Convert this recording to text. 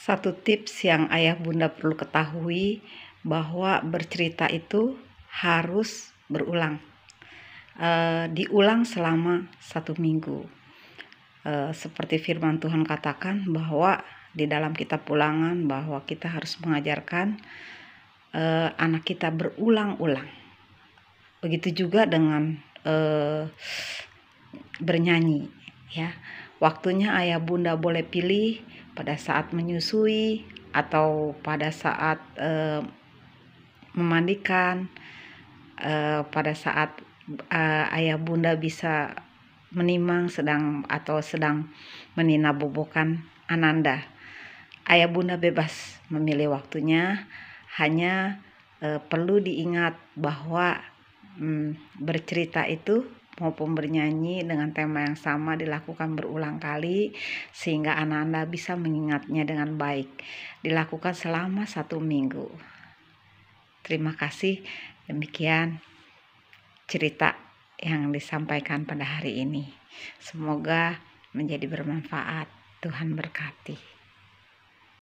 Satu tips yang ayah bunda perlu ketahui bahwa bercerita itu harus berulang, e, diulang selama satu minggu. E, seperti firman Tuhan katakan bahwa di dalam kitab pulangan bahwa kita harus mengajarkan e, anak kita berulang-ulang. Begitu juga dengan e, bernyanyi Ya, waktunya ayah bunda boleh pilih pada saat menyusui atau pada saat eh, memandikan, eh, pada saat eh, ayah bunda bisa menimang sedang atau sedang menina bobokan ananda. Ayah bunda bebas memilih waktunya, hanya eh, perlu diingat bahwa hmm, bercerita itu maupun bernyanyi dengan tema yang sama dilakukan berulang kali sehingga anak Anda bisa mengingatnya dengan baik. Dilakukan selama satu minggu. Terima kasih. Demikian cerita yang disampaikan pada hari ini. Semoga menjadi bermanfaat. Tuhan berkati.